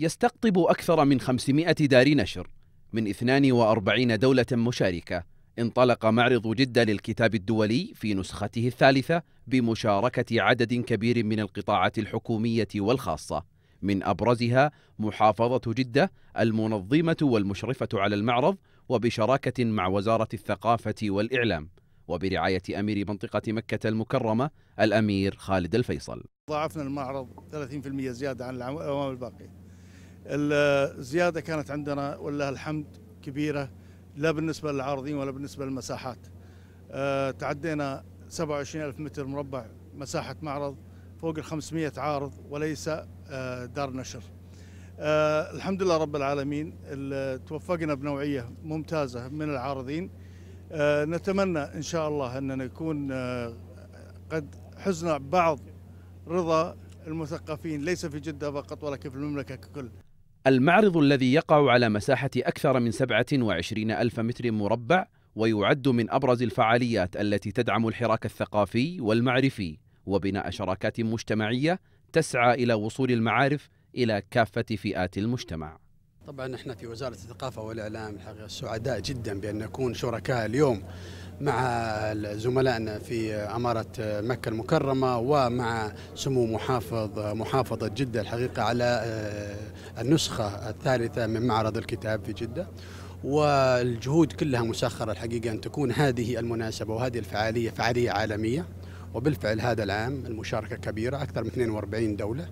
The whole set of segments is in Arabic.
يستقطب أكثر من 500 دار نشر من 42 دولة مشاركة انطلق معرض جدة للكتاب الدولي في نسخته الثالثة بمشاركة عدد كبير من القطاعات الحكومية والخاصة من أبرزها محافظة جدة المنظمة والمشرفة على المعرض وبشراكة مع وزارة الثقافة والإعلام وبرعاية أمير منطقة مكة المكرمة الأمير خالد الفيصل ضاعفنا المعرض 30% زيادة عن العوام الباقية الزياده كانت عندنا ولله الحمد كبيره لا بالنسبه للعارضين ولا بالنسبه للمساحات آه، تعدينا 27000 متر مربع مساحه معرض فوق ال 500 عارض وليس آه، دار نشر آه، الحمد لله رب العالمين توفقنا بنوعية ممتازة من العارضين نتمنى إن شاء الله أننا نكون قد حزنا بعض رضا المثقفين ليس في جدة فقط ولكن في المملكة ككل المعرض الذي يقع على مساحة أكثر من 27 ألف متر مربع ويعد من أبرز الفعاليات التي تدعم الحراك الثقافي والمعرفي وبناء شراكات مجتمعية تسعى إلى وصول المعارف إلى كافة فئات المجتمع طبعا احنا في وزارة الثقافة والإعلام الحقيقة سعداء جدا بأن نكون شركاء اليوم مع زملائنا في أمارة مكة المكرمة ومع سمو محافظ محافظة جدة الحقيقة على آه، النسخة الثالثة من معرض الكتاب في جدة والجهود كلها مسخرة الحقيقة أن تكون هذه المناسبة وهذه الفعالية فعالية عالمية وبالفعل هذا العام المشاركة كبيرة أكثر من 42 دولة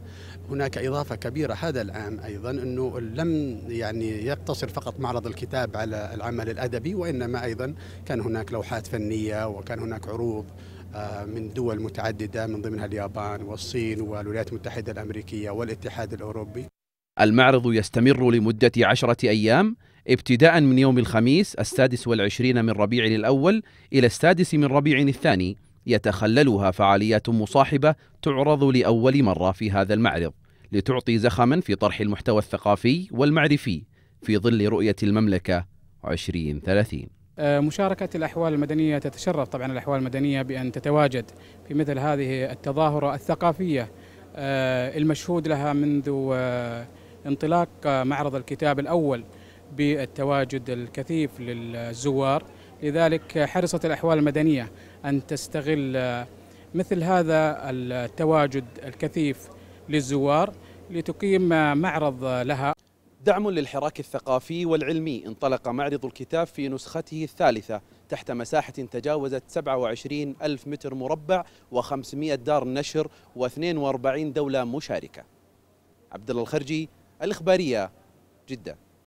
هناك إضافة كبيرة هذا العام أيضا أنه لم يعني يقتصر فقط معرض الكتاب على العمل الأدبي وإنما أيضا كان هناك لوحات فنية وكان هناك عروض آه، من دول متعددة من ضمنها اليابان والصين والولايات المتحدة الأمريكية والاتحاد الأوروبي المعرض يستمر لمدة عشرة أيام ابتداء من يوم الخميس السادس والعشرين من ربيع الأول إلى السادس من ربيع الثاني يتخللها فعاليات مصاحبة تعرض لأول مرة في هذا المعرض لتعطي زخما في طرح المحتوى الثقافي والمعرفي في ظل رؤية المملكة 2030 آه، مشاركة الأحوال المدنية تتشرف طبعا الأحوال المدنية بأن تتواجد في مثل هذه التظاهرة الثقافية آه، المشهود لها منذ آه، انطلاق معرض الكتاب الأول بالتواجد الكثيف للزوار لذلك حرصت الأحوال المدنية أن تستغل مثل هذا التواجد الكثيف للزوار لتقيم معرض لها دعم للحراك الثقافي والعلمي انطلق معرض الكتاب في نسخته الثالثة تحت مساحة تجاوزت 27 ألف متر مربع و500 دار نشر و42 دولة مشاركة عبدالله الخرجي الإخبارية جدة